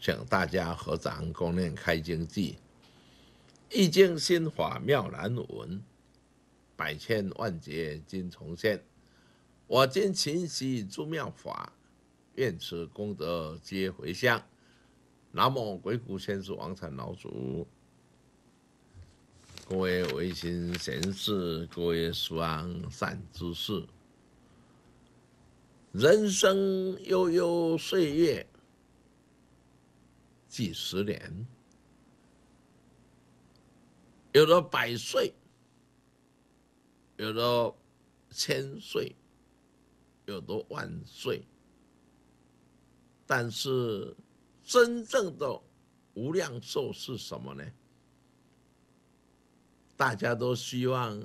请大家和咱共念开经偈。一经心法妙难闻，百千万劫今重现。我今勤习诸妙法，愿此功德皆回向。南无鬼谷先师王禅老祖。各位唯心贤士，各位书行善知识。人生悠悠岁月。几十年，有的百岁，有的千岁，有的万岁。但是，真正的无量寿是什么呢？大家都希望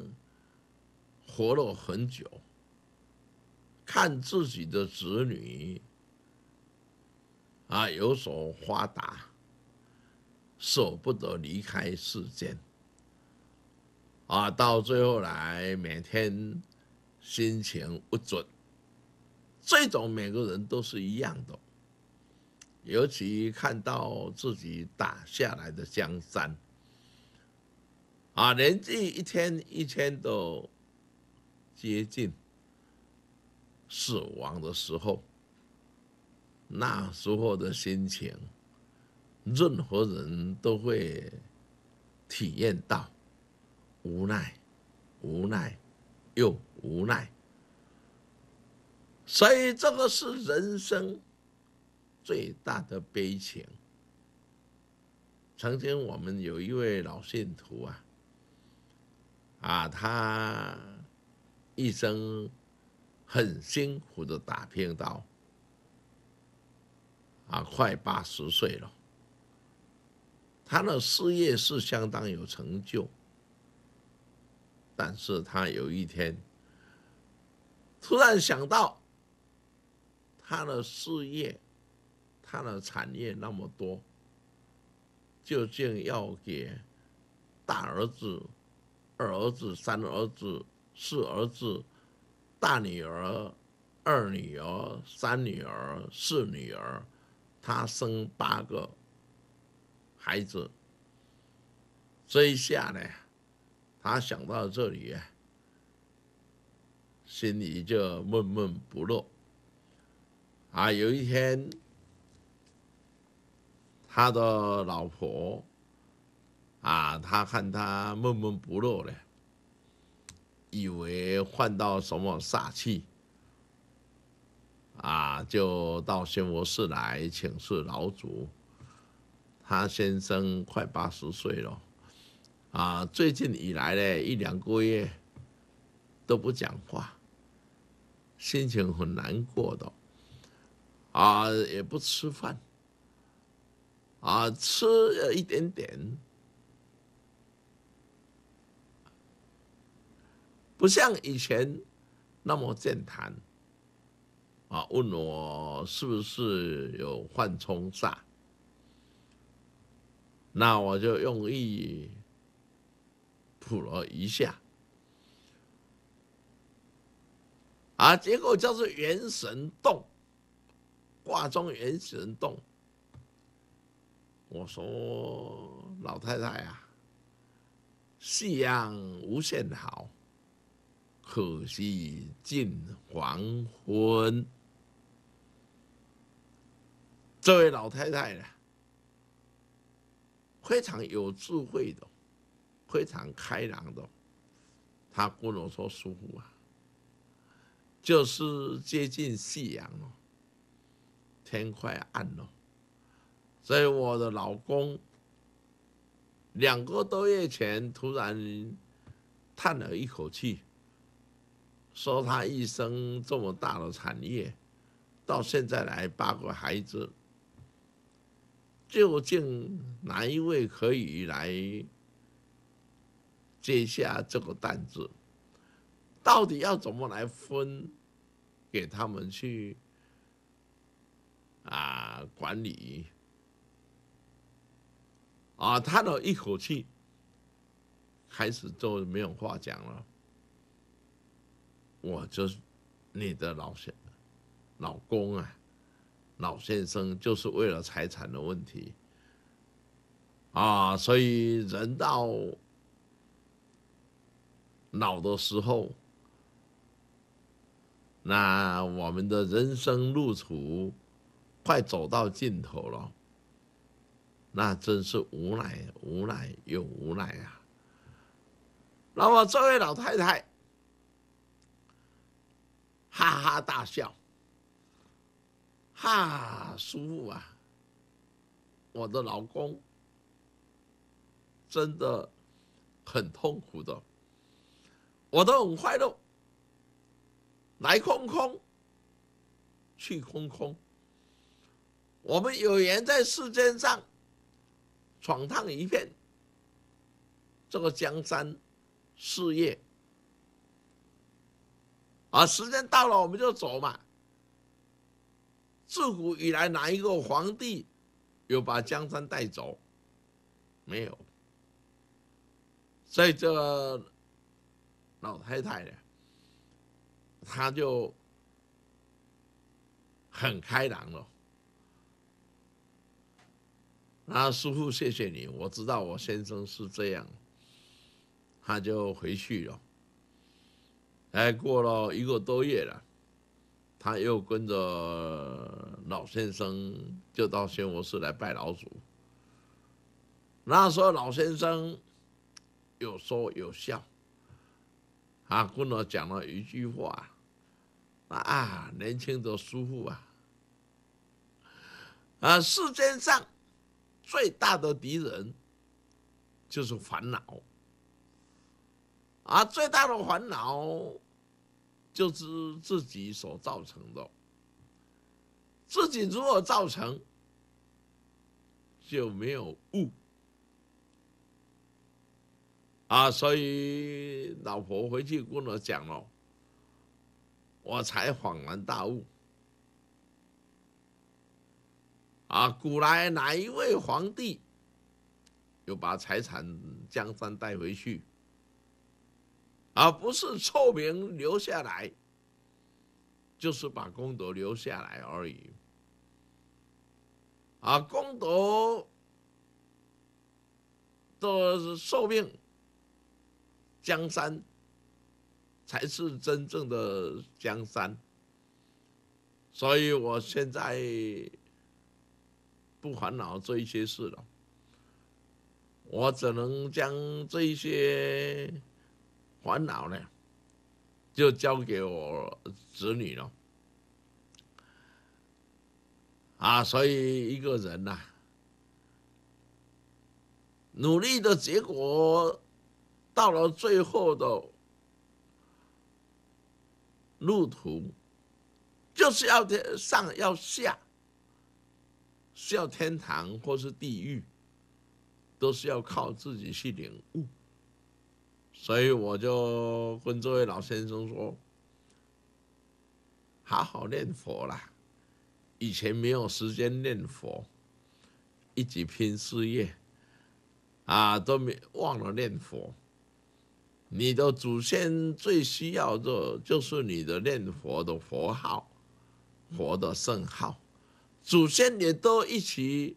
活了很久，看自己的子女。啊，有所发达，舍不得离开世间。啊，到最后来，每天心情不准，这种每个人都是一样的。尤其看到自己打下来的江山，啊，年纪一天一天的接近死亡的时候。那时候的心情，任何人都会体验到无奈、无奈又无奈，所以这个是人生最大的悲情。曾经我们有一位老信徒啊，啊，他一生很辛苦的打拼到。啊，快八十岁了，他的事业是相当有成就，但是他有一天突然想到，他的事业，他的产业那么多，究竟要给大儿子、二儿子、三儿子、四儿子，大女儿、二女儿、三女儿、四女儿。他生八个孩子，这一下呢，他想到这里，心里就闷闷不乐。啊，有一天，他的老婆，啊，他看他闷闷不乐的，以为换到什么煞气。啊，就到宣佛寺来请示老祖。他先生快八十岁了，啊，最近以来呢，一两个月都不讲话，心情很难过的，啊，也不吃饭，啊，吃一点点，不像以前那么健谈。啊！问我是不是有换冲煞，那我就用意补了一下，啊，结果叫做元神动，挂钟元神动。我说老太太啊，夕阳无限好，可惜近黄昏。这位老太太呢，非常有智慧的，非常开朗的。她跟我说：“舒服啊，就是接近夕阳了，天快暗了。”所以我的老公两个多月前突然叹了一口气，说：“他一生这么大的产业，到现在来八个孩子。”究竟哪一位可以来接下这个担子？到底要怎么来分给他们去啊管理？啊，他的一口气开始就没有话讲了。我就是你的老小老公啊。老先生就是为了财产的问题啊，所以人到老的时候，那我们的人生路途快走到尽头了，那真是无奈、无奈又无奈啊！那么这位老太太哈哈大笑。哈舒服啊！我的老公真的很痛苦的，我都很快乐。来空空，去空空。我们有缘在世间上闯荡一片这个江山事业啊，时间到了我们就走嘛。自古以来，哪一个皇帝有把江山带走？没有。所以这老太太呢，她就很开朗了。啊，师傅谢谢你，我知道我先生是这样。他就回去了。哎，过了一个多月了。他又跟着老先生就到宣佛寺来拜老祖。那时候老先生有说有笑，啊，跟我讲了一句话，啊，年轻的师傅啊，啊，世间上最大的敌人就是烦恼，啊，最大的烦恼。就是自己所造成的，自己如果造成，就没有悟。啊，所以老婆回去跟我讲了，我才恍然大悟。啊，古来哪一位皇帝，有把财产江山带回去？而不是臭名留下来，就是把功德留下来而已。啊，功德、的寿命、江山，才是真正的江山。所以我现在不烦恼这一些事了，我只能将这一些。烦恼呢，就交给我子女了。啊，所以一个人呐，努力的结果到了最后的路途，就是要上要下，是要天堂或是地狱，都是要靠自己去领悟。所以我就跟这位老先生说：“好好念佛啦！以前没有时间念佛，一直拼事业，啊，都没忘了念佛。你的祖先最需要的，就是你的念佛的佛号，佛的圣号，祖先也都一起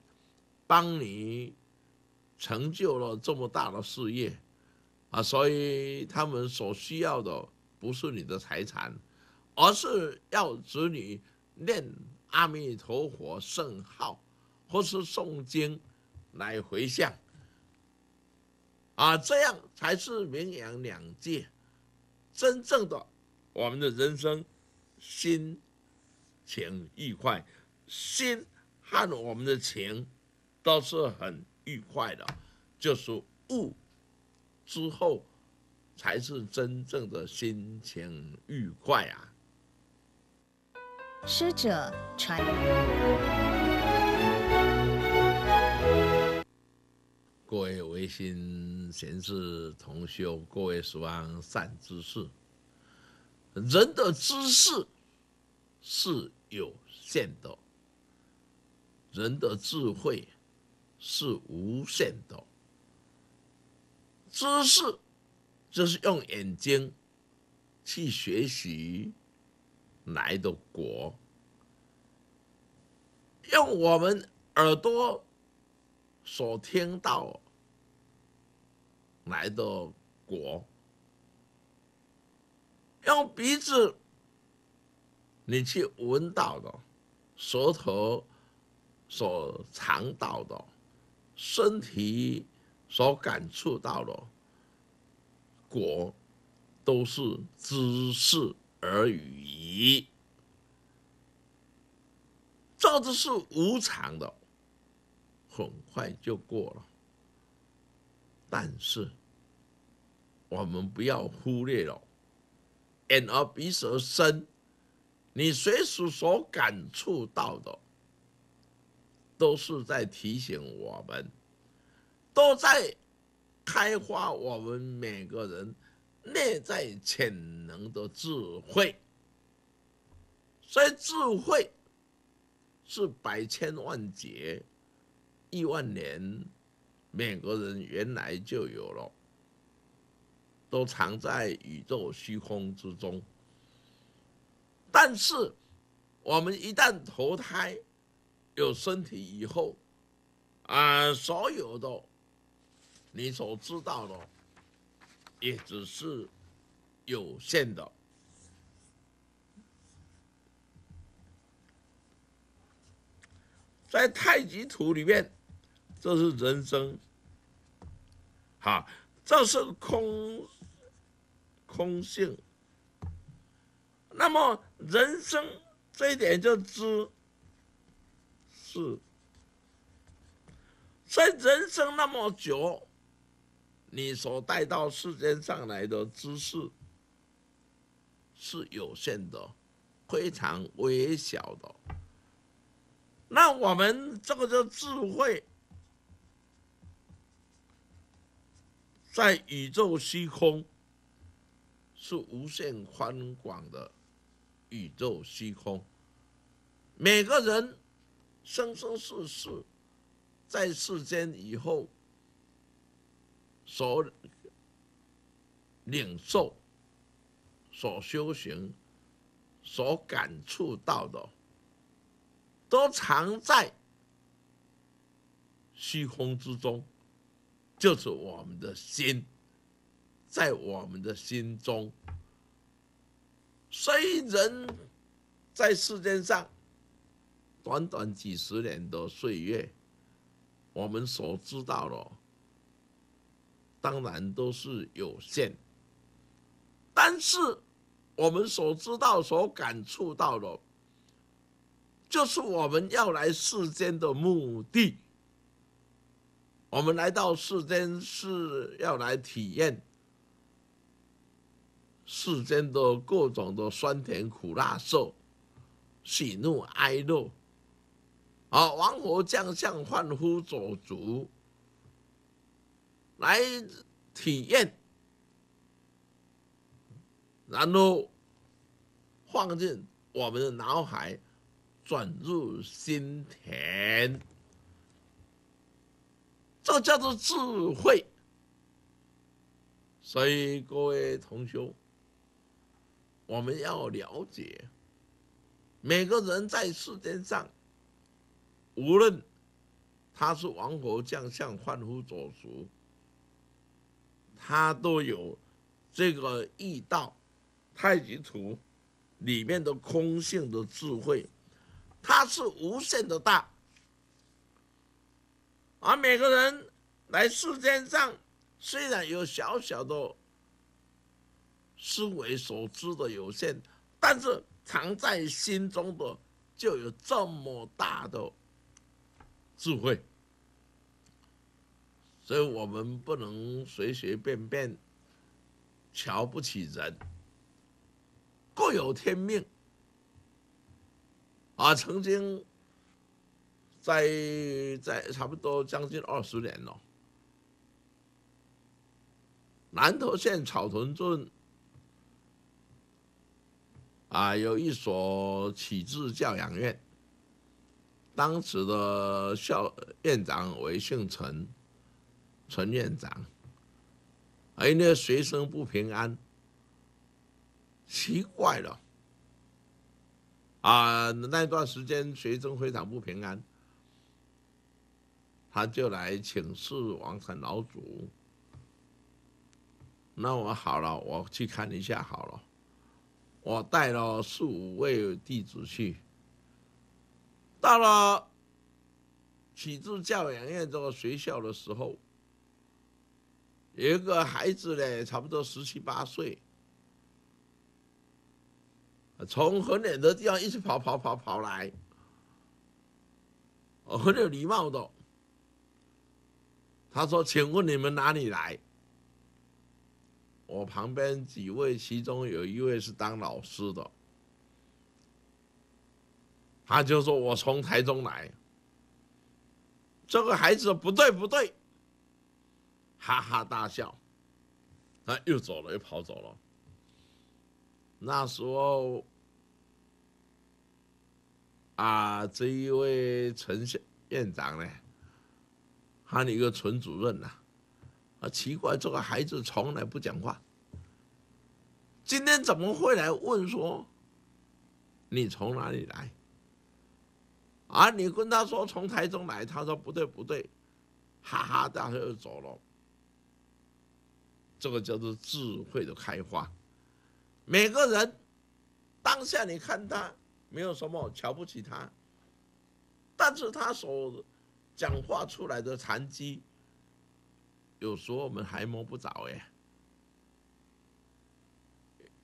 帮你成就了这么大的事业。”啊，所以他们所需要的不是你的财产，而是要子女念阿弥陀佛圣号，或是诵经来回向，啊，这样才是名扬两界，真正的我们的人生，心情愉快，心和我们的情都是很愉快的，就是悟。之后，才是真正的心情愉快啊！师者传，各位唯心贤士同修，各位十望善知识。人的知识是有限的，人的智慧是无限的。知识就是用眼睛去学习来的国，用我们耳朵所听到来的国，用鼻子你去闻到的，舌头所尝到的，身体。所感触到的果，都是知识而已。这都是无常的，很快就过了。但是我们不要忽略了眼耳鼻舌身，你随时所感触到的，都是在提醒我们。都在开发我们每个人内在潜能的智慧，所以智慧是百千万劫、亿万年，美国人原来就有了，都藏在宇宙虚空之中。但是我们一旦投胎有身体以后，啊，所有的。你所知道的，也只是有限的。在太极图里面，这是人生，哈，这是空空性。那么，人生这一点就知是，在人生那么久。你所带到世间上来的知识是有限的，非常微小的。那我们这个叫智慧，在宇宙虚空是无限宽广的。宇宙虚空，每个人生生世世在世间以后。所领受、所修行、所感触到的，都藏在虚空之中，就是我们的心，在我们的心中。虽然在世间上短短几十年的岁月，我们所知道了。当然都是有限，但是我们所知道、所感触到的，就是我们要来世间的目的。我们来到世间是要来体验世间的各种的酸甜苦辣、受喜怒哀乐，啊，王侯将相、欢夫走卒。来体验，然后放进我们的脑海，转入心田，这叫做智慧。所以各位同修，我们要了解，每个人在世间上，无论他是王国将相，贩夫走卒。他都有这个易道、太极图里面的空性的智慧，它是无限的大，而每个人来世间上虽然有小小的思维所知的有限，但是藏在心中的就有这么大的智慧。所以我们不能随随便便瞧不起人，各有天命。啊，曾经在在差不多将近二十年了，南投县草屯镇啊，有一所启智教养院，当时的校院长为姓陈。陈院长，哎，那学生不平安，奇怪了，啊，那段时间学生非常不平安，他就来请示王禅老祖，那我好了，我去看一下好了，我带了四五位弟子去，到了启智教养院这个学校的时候。有一个孩子呢，差不多十七八岁，从很远的地方一直跑跑跑跑来，很有礼貌的。他说：“请问你们哪里来？”我旁边几位，其中有一位是当老师的，他就说我从台中来。这个孩子不对，不对。哈哈大笑，啊，又走了，又跑走了。那时候，啊，这一位陈县院长呢，喊你一个陈主任呐，啊，奇怪，这个孩子从来不讲话，今天怎么会来问说，你从哪里来？啊，你跟他说从台中来，他说不对不对，哈哈，大笑又走了。这个叫做智慧的开花。每个人当下，你看他没有什么瞧不起他，但是他所讲话出来的禅机，有时候我们还摸不着哎。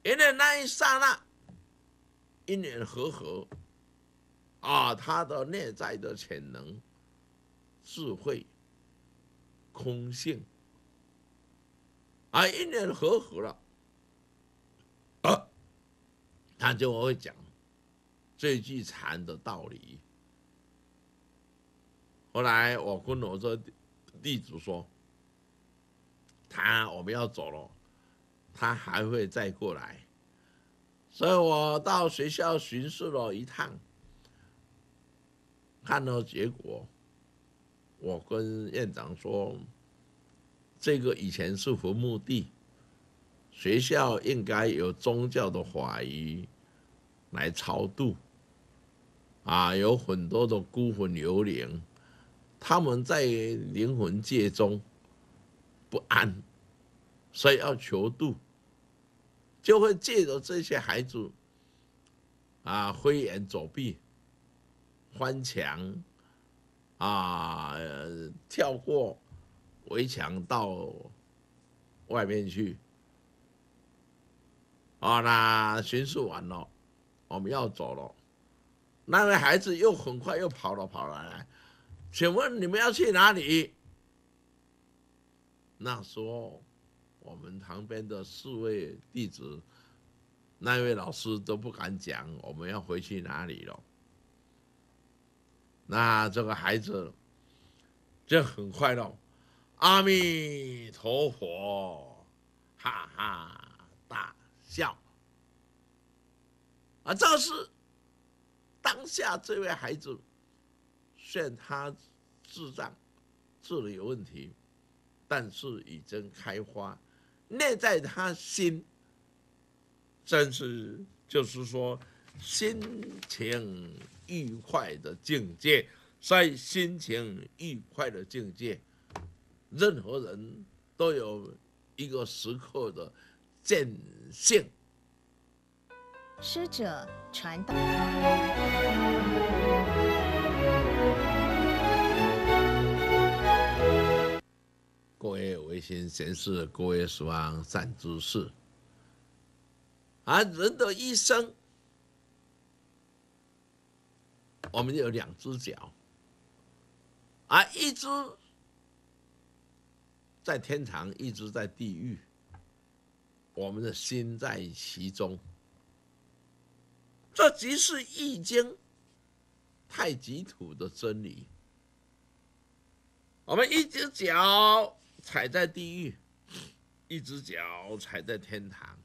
因为那一刹那，一念和合，啊，他的内在的潜能、智慧、空性。啊，一年合合了，啊，他就会讲最具禅的道理。后来我跟我这弟子说，他我们要走了，他还会再过来，所以我到学校巡视了一趟，看到结果，我跟院长说。这个以前是坟墓地，学校应该有宗教的法仪来超度，啊，有很多的孤魂游灵，他们在灵魂界中不安，所以要求度，就会借着这些孩子，啊，飞檐走壁，翻墙，啊，跳过。围墙到外面去，啊，那巡视完了，我们要走了。那位孩子又很快又跑了，跑来来，请问你们要去哪里？那时候，我们旁边的四位弟子，那位老师都不敢讲我们要回去哪里了。那这个孩子，就很快喽。阿弥陀佛！哈哈，大笑。啊，这是当下这位孩子，虽然他智障、智力有问题，但是已经开花，内在他心，真是就是说心情愉快的境界，在心情愉快的境界。任何人都有一个时刻的见性。师者，传道。故为微心贤士，各位死亡善知识。啊，人的一生，我们有两只脚，啊，一只。在天堂，一直在地狱，我们的心在其中。这即是易经太极图的真理。我们一只脚踩在地狱，一只脚踩在天堂，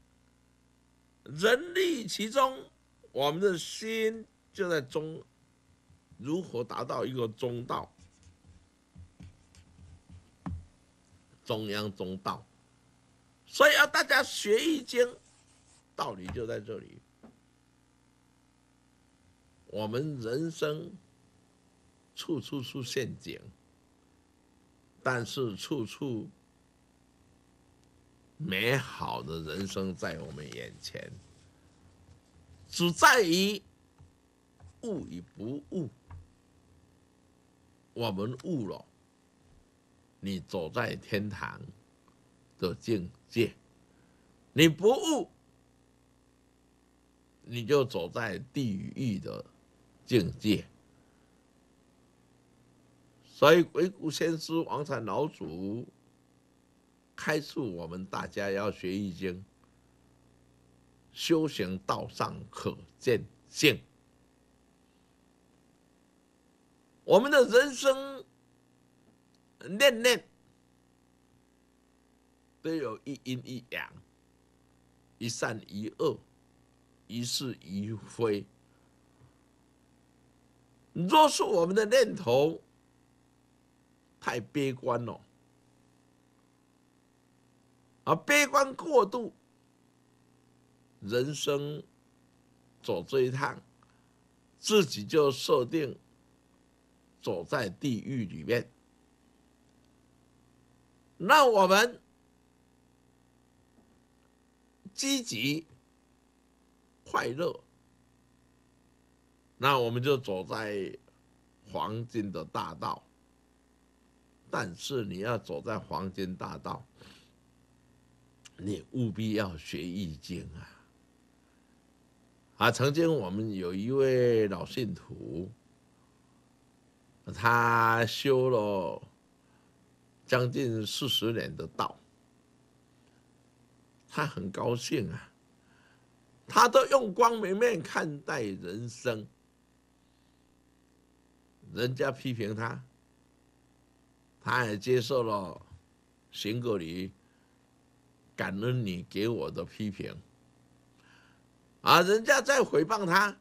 人立其中，我们的心就在中。如何达到一个中道？中央中道，所以要大家学易经，道理就在这里。我们人生处处出陷阱，但是处处美好的人生在我们眼前，只在于悟与不悟。我们悟了。你走在天堂的境界，你不悟，你就走在地狱的境界。所以，鬼谷先师王禅老祖开示我们大家要学易经，修行道上可见性。我们的人生。念念都有一阴一阳，一善一恶，一是一非。若是我们的念头太悲观了，而悲观过度，人生走这一趟，自己就设定走在地狱里面。那我们积极快乐，那我们就走在黄金的大道。但是你要走在黄金大道，你务必要学易经啊！啊，曾经我们有一位老信徒，他修了。将近四十年的道，他很高兴啊，他都用光明面看待人生。人家批评他，他也接受了，行个礼，感恩你给我的批评。啊，人家在诽谤他，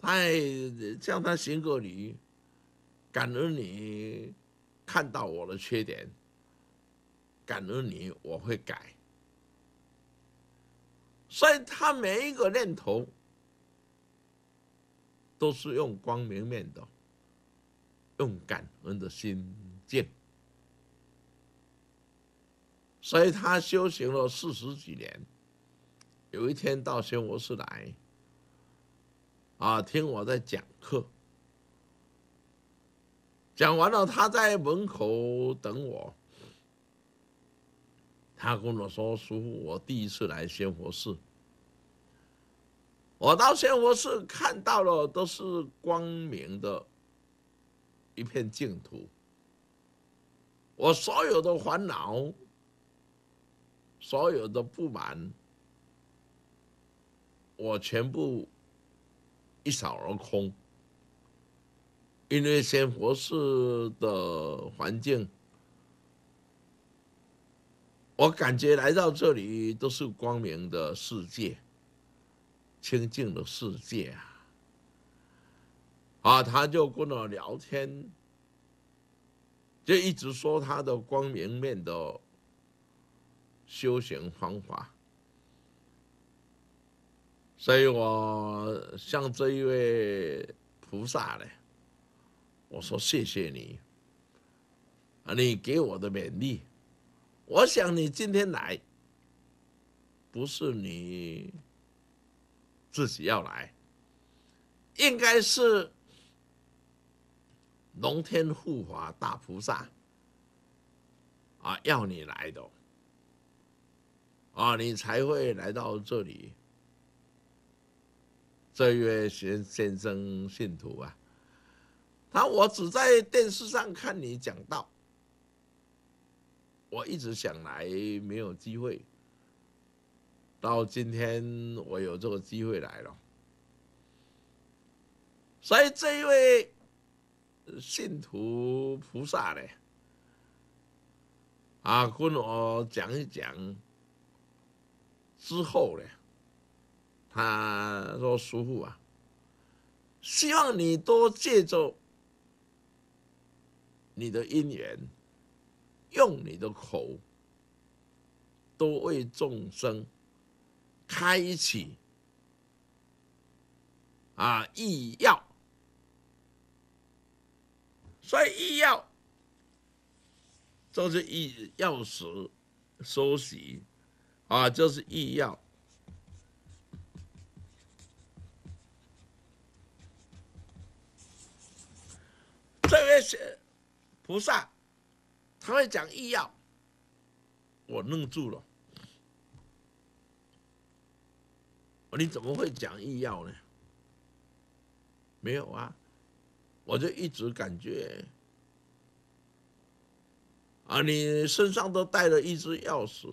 他也向他行个礼，感恩你。看到我的缺点，感恩你，我会改。所以他每一个念头都是用光明面的，用感恩的心境。所以他修行了四十几年，有一天到修佛寺来，啊，听我在讲课。讲完了，他在门口等我。他跟我说：“叔，我第一次来仙佛寺，我到仙佛寺看到了都是光明的一片净土，我所有的烦恼、所有的不满，我全部一扫而空。”因为仙佛寺的环境，我感觉来到这里都是光明的世界，清净的世界啊！啊，他就跟我聊天，就一直说他的光明面的修行方法，所以我像这一位菩萨嘞。我说谢谢你，啊，你给我的勉励。我想你今天来，不是你自己要来，应该是龙天护法大菩萨，啊，要你来的，啊，你才会来到这里。这位先先生信徒啊。那我只在电视上看你讲到，我一直想来没有机会，到今天我有这个机会来了，所以这一位信徒菩萨呢，啊跟我讲一讲之后呢，他说叔父啊，希望你多借着。”你的因缘，用你的口，都为众生开启啊！医药，所以医药，就是医药时收息啊，就是医药，这是。菩萨，他会讲医药，我愣住了，你怎么会讲医药呢？没有啊，我就一直感觉，啊，你身上都带了一只钥匙，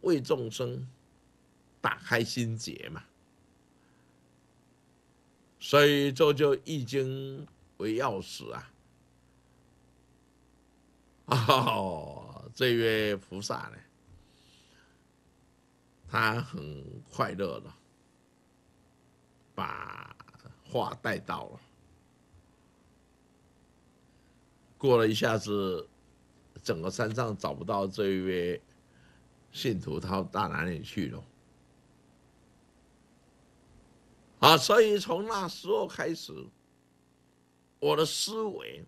为众生打开心结嘛，所以这就易经为钥匙啊。哦，这位菩萨呢，他很快乐的，把话带到了。过了一下子，整个山上找不到这一位信徒，他到哪里去了？啊，所以从那时候开始，我的思维。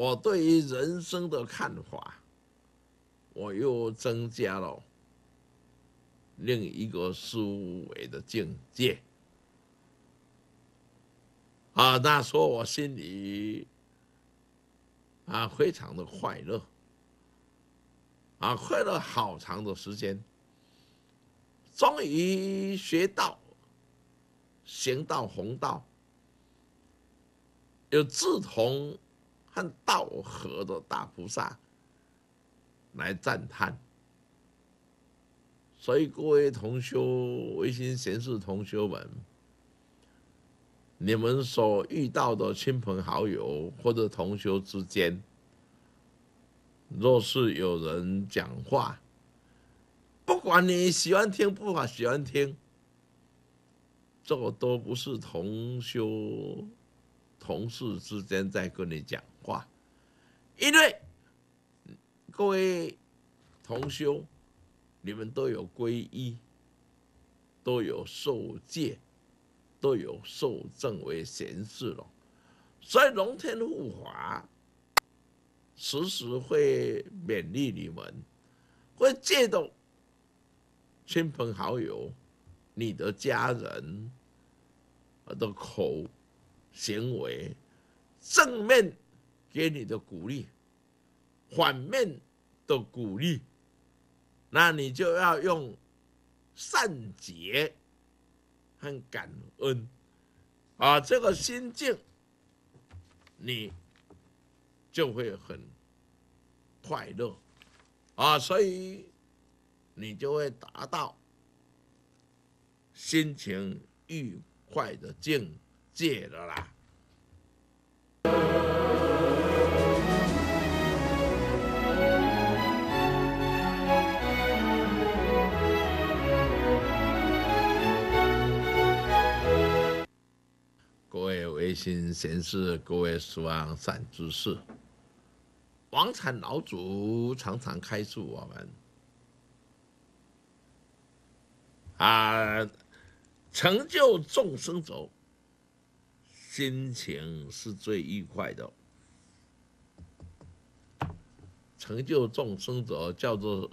我对于人生的看法，我又增加了另一个思维的境界。啊，那时候我心里啊非常的快乐，啊，快乐好长的时间，终于学到行道弘道，有志同。和道合的大菩萨来赞叹，所以各位同修、微信闲事同修们，你们所遇到的亲朋好友或者同修之间，若是有人讲话，不管你喜欢听不啊喜欢听，这个都不是同修同事之间在跟你讲。因为各位同修，你们都有皈依，都有受戒，都有受证为贤士了，所以龙天护法时时会勉励你们，会借到亲朋好友、你的家人、的口行为正面。给你的鼓励，反面的鼓励，那你就要用善解和感恩，啊，这个心境，你就会很快乐，啊，所以你就会达到心情愉快的境界的啦。微心显示各位十方善知识，王禅老祖常常开示我们：啊，成就众生者，心情是最愉快的。成就众生者叫做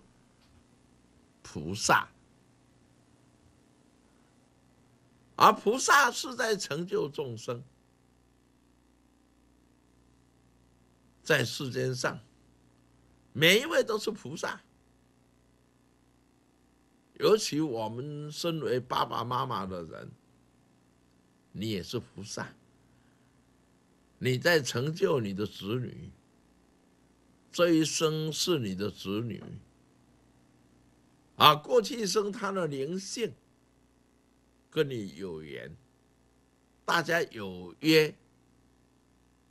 菩萨，而菩萨是在成就众生。在世间上，每一位都是菩萨，尤其我们身为爸爸妈妈的人，你也是菩萨。你在成就你的子女，这一生是你的子女，啊，过去生他的灵性跟你有缘，大家有约，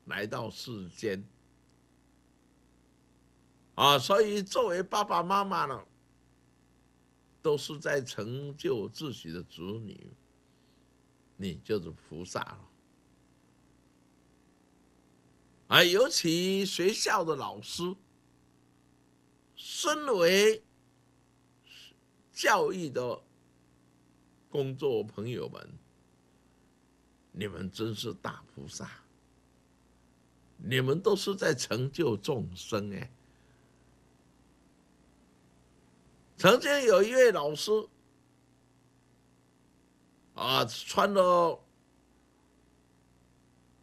来到世间。啊，所以作为爸爸妈妈呢，都是在成就自己的子女，你就是菩萨了。啊，尤其学校的老师，身为教育的工作朋友们，你们真是大菩萨，你们都是在成就众生哎。曾经有一位老师，啊，穿了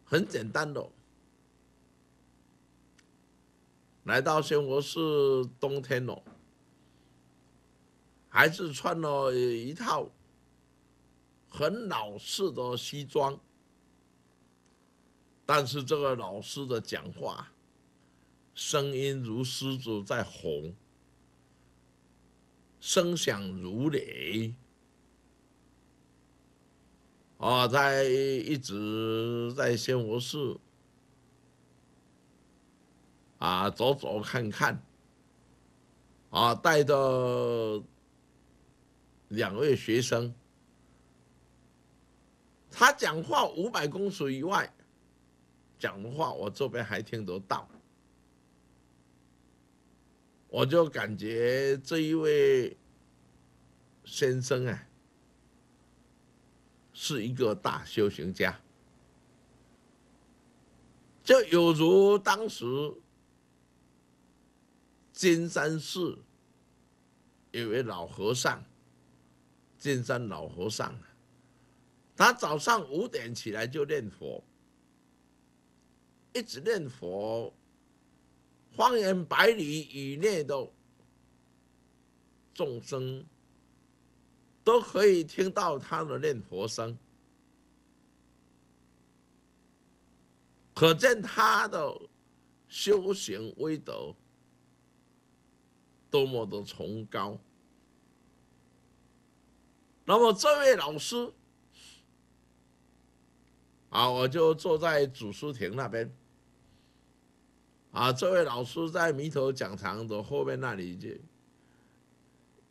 很简单的，来到仙佛寺，冬天了，还是穿了一套很老式的西装，但是这个老师的讲话，声音如狮子在吼。声响如雷，啊！他一直在仙佛寺，啊，走走看看，啊，带着两位学生，他讲话五百公尺以外，讲的话，我这边还听得到。我就感觉这一位先生啊，是一个大修行家，就有如当时金山寺有位老和尚，金山老和尚，他早上五点起来就念佛，一直念佛。方圆百里以内的众生都可以听到他的念佛声，可见他的修行威德多么的崇高。那么这位老师，啊，我就坐在主书亭那边。啊，这位老师在弥头讲堂的后面那里就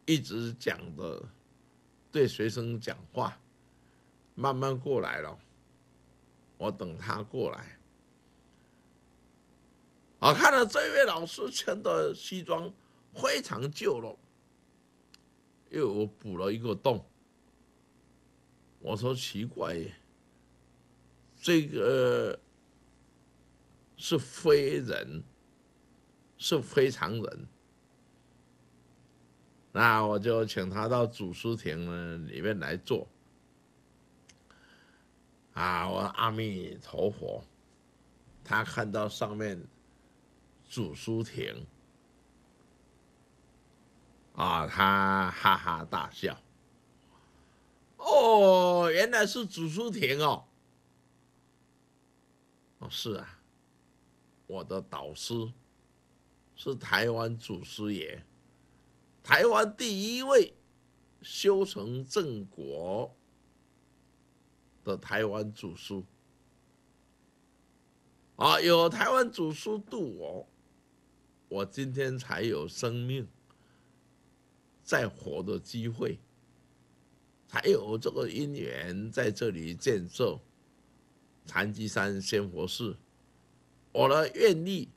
一直讲的，对学生讲话，慢慢过来了。我等他过来，我看到这位老师穿的西装非常旧了，因为我补了一个洞。我说奇怪，这个。是非人，是非常人。那我就请他到祖师亭里面来坐。啊，我阿弥陀佛！他看到上面祖师亭，啊，他哈哈大笑。哦，原来是祖师亭哦。哦，是啊。我的导师是台湾祖师爷，台湾第一位修成正果的台湾祖师。啊，有台湾祖师度我，我今天才有生命在活的机会，才有这个因缘在这里建设长机山仙佛寺。我呢愿意，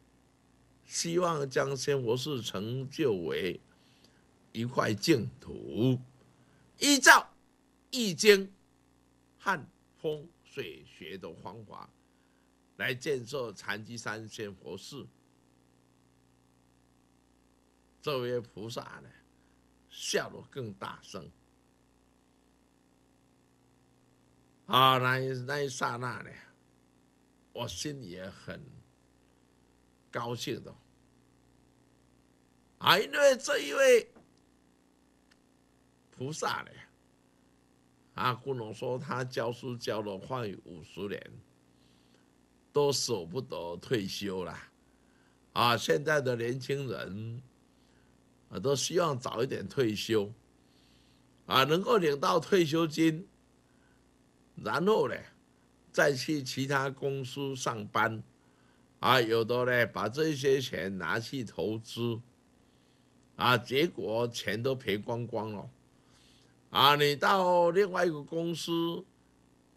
希望将仙佛寺成就为一块净土，依照易经和风水学的方法来建设禅机山仙佛寺。这位菩萨呢，笑得更大声。啊，那一那一刹那呢，我心里也很。高兴的，啊，因为这一位菩萨呢，啊，古龙说他教书教了快五十年，都舍不得退休啦。啊，现在的年轻人，啊，都希望早一点退休，啊，能够领到退休金，然后呢，再去其他公司上班。啊，有的呢，把这些钱拿去投资，啊，结果钱都赔光光了。啊，你到另外一个公司，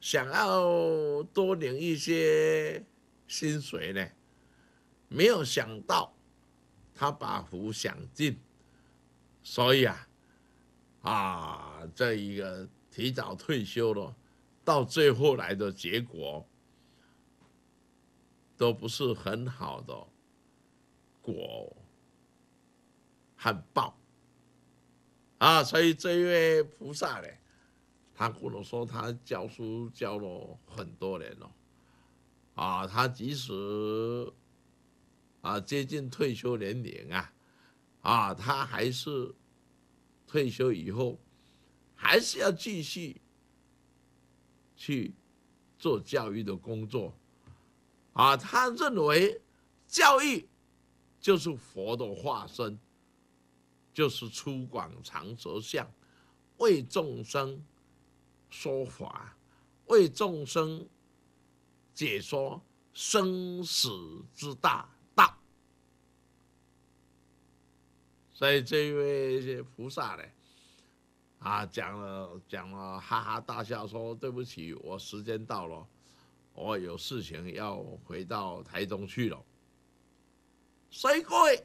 想要多领一些薪水呢，没有想到他把福享尽，所以啊，啊，这一个提早退休了，到最后来的结果。都不是很好的果和报啊，所以这位菩萨呢，他跟我说他教书教了很多年了啊，他即使啊接近退休年龄啊啊，他还是退休以后还是要继续去做教育的工作。啊，他认为教育就是佛的化身，就是出广长舌相，为众生说法，为众生解说生死之大道。所以这位菩萨呢，啊，讲了讲了，哈哈大笑，说对不起，我时间到了。我有事情要回到台中去了。谁位，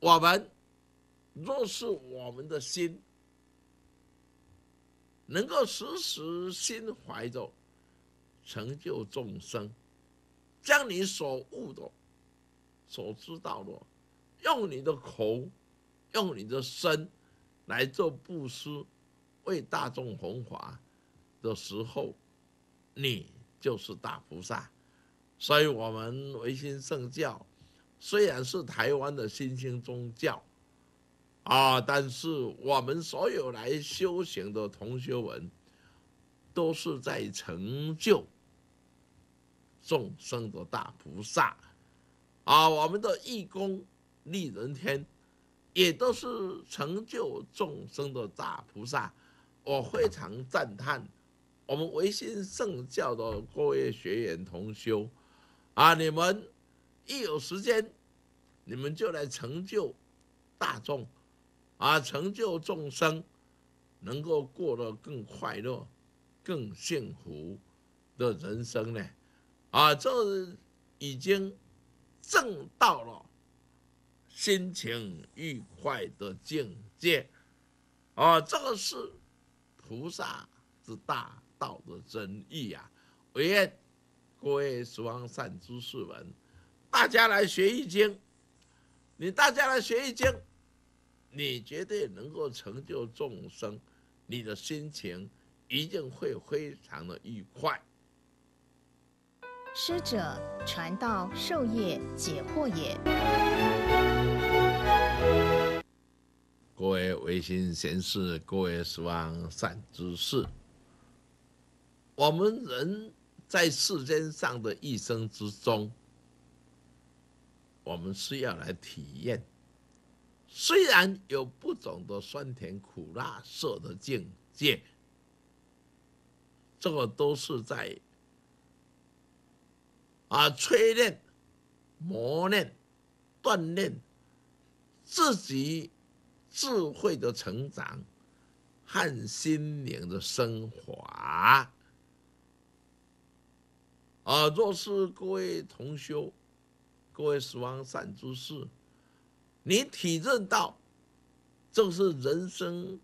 我们，若是我们的心能够时时心怀着成就众生，将你所悟的、所知道的，用你的口、用你的身来做布施，为大众弘法的时候，你。就是大菩萨，所以，我们唯心圣教虽然是台湾的新兴宗教，啊，但是我们所有来修行的同学们，都是在成就众生的大菩萨，啊，我们的义工利人天，也都是成就众生的大菩萨，我非常赞叹。我们唯心圣教的各位学员同修，啊，你们一有时间，你们就来成就大众，啊，成就众生，能够过得更快乐、更幸福的人生呢，啊，这已经正到了心情愉快的境界，啊，这个是菩萨之大。道的真义啊！我愿各位十方善知识们，大家来学《易经》。你大家来学《易经》，你绝对能够成就众生，你的心情一定会非常的愉快。师者，传道授业解惑也。各位唯心贤士，各位十方善知识。我们人在世间上的一生之中，我们是要来体验，虽然有不同的酸甜苦辣色的境界，这个都是在啊淬炼、磨练、锻炼自己智慧的成长和心灵的升华。啊！若是各位同修，各位十亡善知识，你体认到这是人生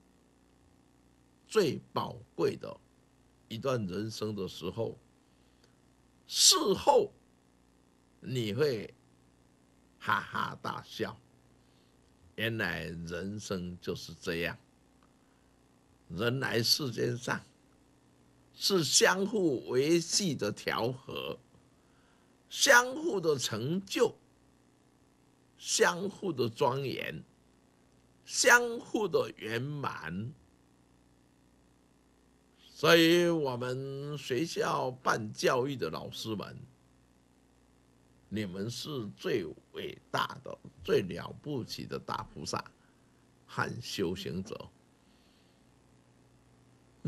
最宝贵的一段人生的时候，事后你会哈哈大笑，原来人生就是这样，人来世间上。是相互维系的调和，相互的成就，相互的庄严，相互的圆满。所以我们学校办教育的老师们，你们是最伟大的、最了不起的大菩萨和修行者。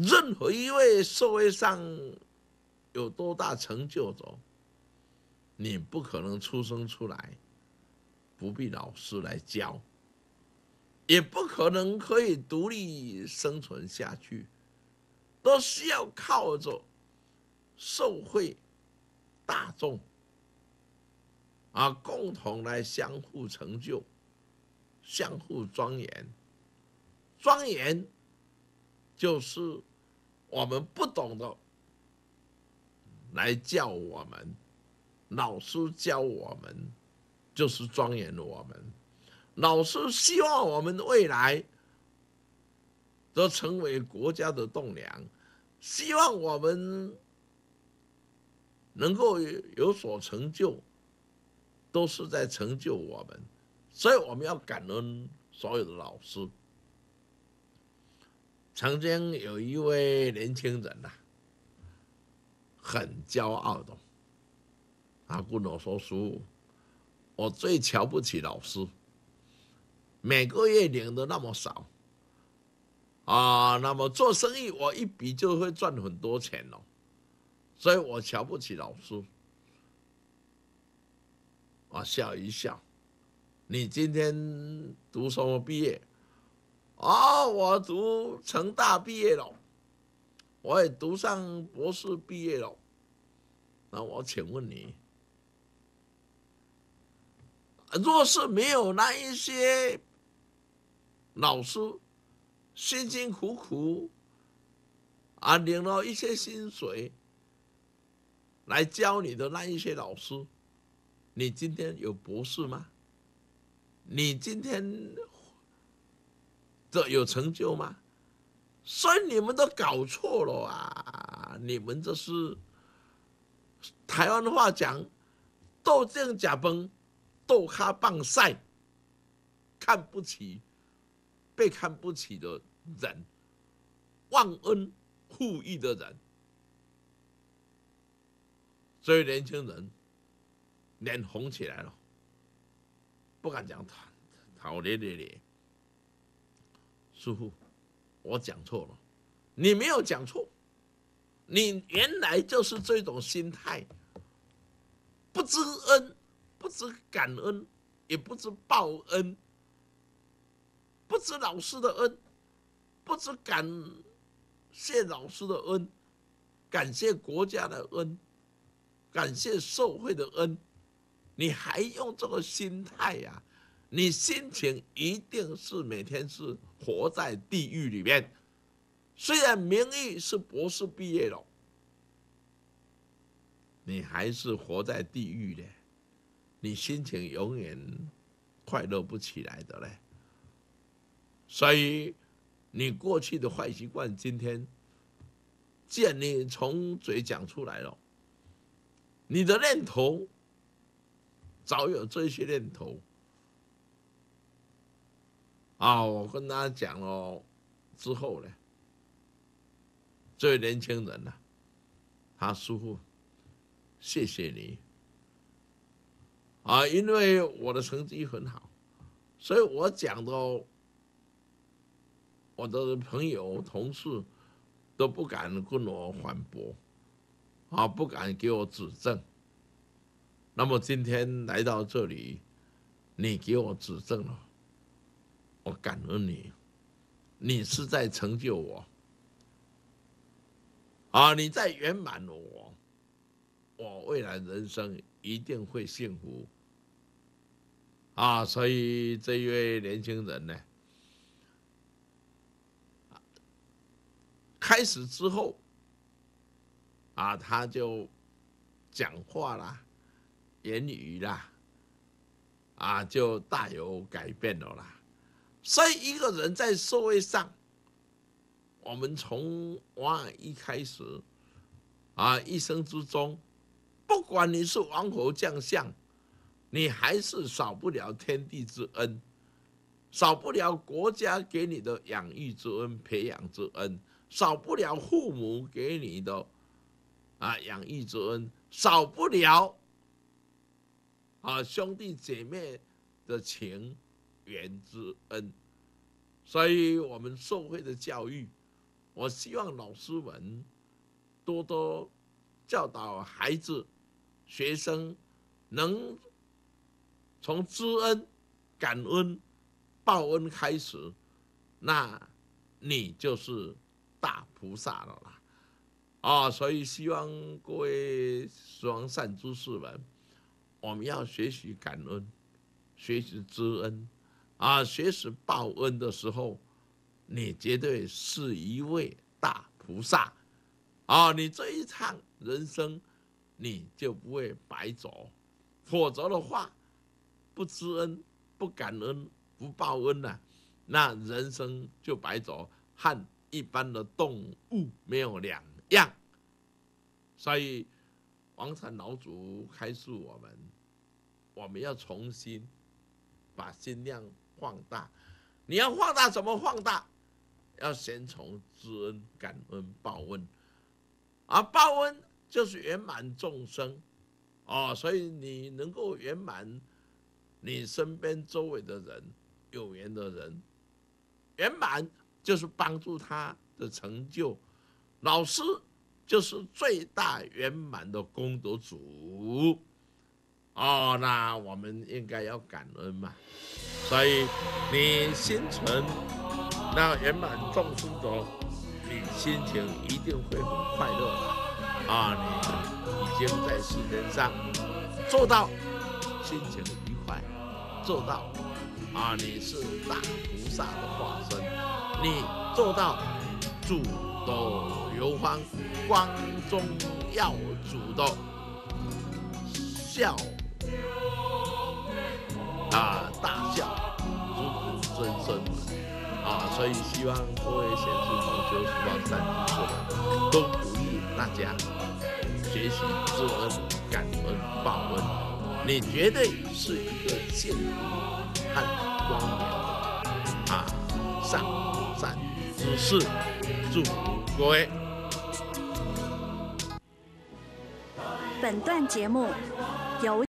任何一位社会上有多大成就者，你不可能出生出来，不必老师来教，也不可能可以独立生存下去，都需要靠着社会大众啊共同来相互成就、相互庄严。庄严就是。我们不懂的，来教我们；老师教我们，就是庄严的我们。老师希望我们未来都成为国家的栋梁，希望我们能够有所成就，都是在成就我们，所以我们要感恩所有的老师。曾经有一位年轻人呐，很骄傲的，他跟我说叔，我最瞧不起老师，每个月领的那么少，啊，那么做生意我一笔就会赚很多钱哦，所以我瞧不起老师，我笑一笑，你今天读什么毕业？哦，我读成大毕业了，我也读上博士毕业了。那我请问你，若是没有那一些老师辛辛苦苦啊领了一些薪水来教你的那一些老师，你今天有博士吗？你今天？这有成就吗？所以你们都搞错了啊！你们这是台湾话讲，这样假崩，豆咖棒晒，看不起被看不起的人，忘恩负义的人。所以年轻人脸红起来了，不敢讲讨讨咧咧咧。师傅，我讲错了，你没有讲错，你原来就是这种心态，不知恩，不知感恩，也不知报恩，不知老师的恩，不知感谢老师的恩，感谢国家的恩，感谢社会的恩，你还用这个心态呀？你心情一定是每天是活在地狱里面，虽然名誉是博士毕业了，你还是活在地狱的，你心情永远快乐不起来的嘞。所以，你过去的坏习惯，今天见你从嘴讲出来了，你的念头早有这些念头。啊，我跟他讲了之后呢，这位年轻人呢，他师傅，谢谢你啊，因为我的成绩很好，所以我讲的，我的朋友同事都不敢跟我反驳，啊，不敢给我指正。那么今天来到这里，你给我指正了。我感恩你，你是在成就我，啊，你在圆满我，我未来人生一定会幸福，啊，所以这一位年轻人呢，开始之后，啊，他就讲话啦，言语啦，啊，就大有改变了啦。所以，一个人在社会上，我们从王一开始，啊，一生之中，不管你是王侯将相，你还是少不了天地之恩，少不了国家给你的养育之恩、培养之恩，少不了父母给你的啊养育之恩，少不了啊兄弟姐妹的情。缘之恩，所以我们受会的教育，我希望老师们多多教导孩子、学生，能从知恩、感恩、报恩开始，那你就是大菩萨了啦！啊，所以希望各位十善知识们，我们要学习感恩，学习知恩。啊，学识报恩的时候，你绝对是一位大菩萨，啊，你这一趟人生，你就不会白走，否则的话，不知恩、不感恩、不报恩呐，那人生就白走，和一般的动物没有两样。所以，王禅老祖开示我们，我们要重新把心量。放大，你要放大怎么放大？要先从知恩、感恩、报恩，而报恩就是圆满众生，啊，所以你能够圆满你身边周围的人，有缘的人，圆满就是帮助他的成就。老师就是最大圆满的功德主。哦，那我们应该要感恩嘛。所以你心存那圆满众生的，心情一定会很快乐的。啊，你已经在世间上做到心情愉快，做到啊，你是大菩萨的化身，你做到主的流芳光宗耀祖的孝。啊！大笑，祖祖孙孙嘛！啊，所以希望各位贤士同兄、希望在座的都鼓励大家学习知恩、感恩、报恩。你绝对是一个幸福和光明的啊！善善之事，祝福各位。本段节目由。